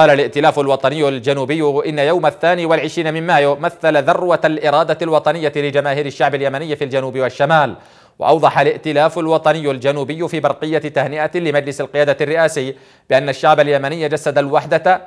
قال الائتلاف الوطني الجنوبي إن يوم الثاني والعشرين من مايو مثل ذروة الإرادة الوطنية لجماهير الشعب اليمني في الجنوب والشمال وأوضح الائتلاف الوطني الجنوبي في برقية تهنئة لمجلس القيادة الرئاسي بأن الشعب اليمني جسد الوحدة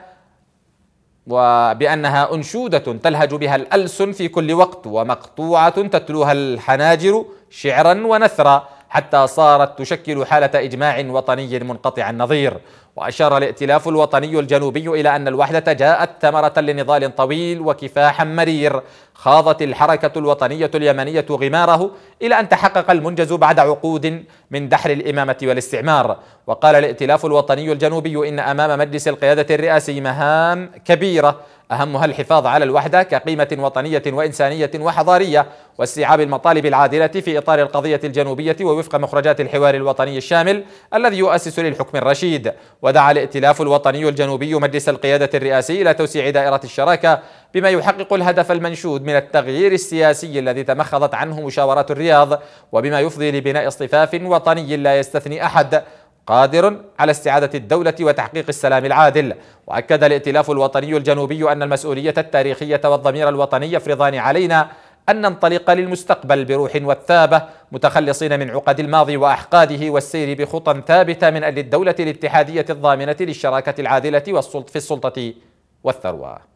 وبأنها أنشودة تلهج بها الألسن في كل وقت ومقطوعة تتلوها الحناجر شعرا ونثرا حتى صارت تشكل حالة إجماع وطني منقطع النظير وأشار الائتلاف الوطني الجنوبي إلى أن الوحدة جاءت ثمرة لنضال طويل وكفاح مرير خاضت الحركة الوطنية اليمنية غماره إلى أن تحقق المنجز بعد عقود من دحر الإمامة والاستعمار وقال الائتلاف الوطني الجنوبي إن أمام مجلس القيادة الرئاسي مهام كبيرة أهمها الحفاظ على الوحدة كقيمة وطنية وإنسانية وحضارية واستيعاب المطالب العادلة في إطار القضية الجنوبية ووفق مخرجات الحوار الوطني الشامل الذي يؤسس للحكم الرشيد ودعا الائتلاف الوطني الجنوبي مجلس القيادة الرئاسي إلى توسيع دائرة الشراكة بما يحقق الهدف المنشود من التغيير السياسي الذي تمخضت عنه مشاورات الرياض وبما يفضي لبناء اصطفاف وطني لا يستثني أحد قادر على استعادة الدولة وتحقيق السلام العادل وأكد الائتلاف الوطني الجنوبي أن المسؤولية التاريخية والضمير الوطني يفرضان علينا أن ننطلق للمستقبل بروح وثابة متخلصين من عقد الماضي وأحقاده والسير بخطى ثابتة من أجل الدولة الاتحادية الضامنة للشراكة العادلة في السلطة والثروة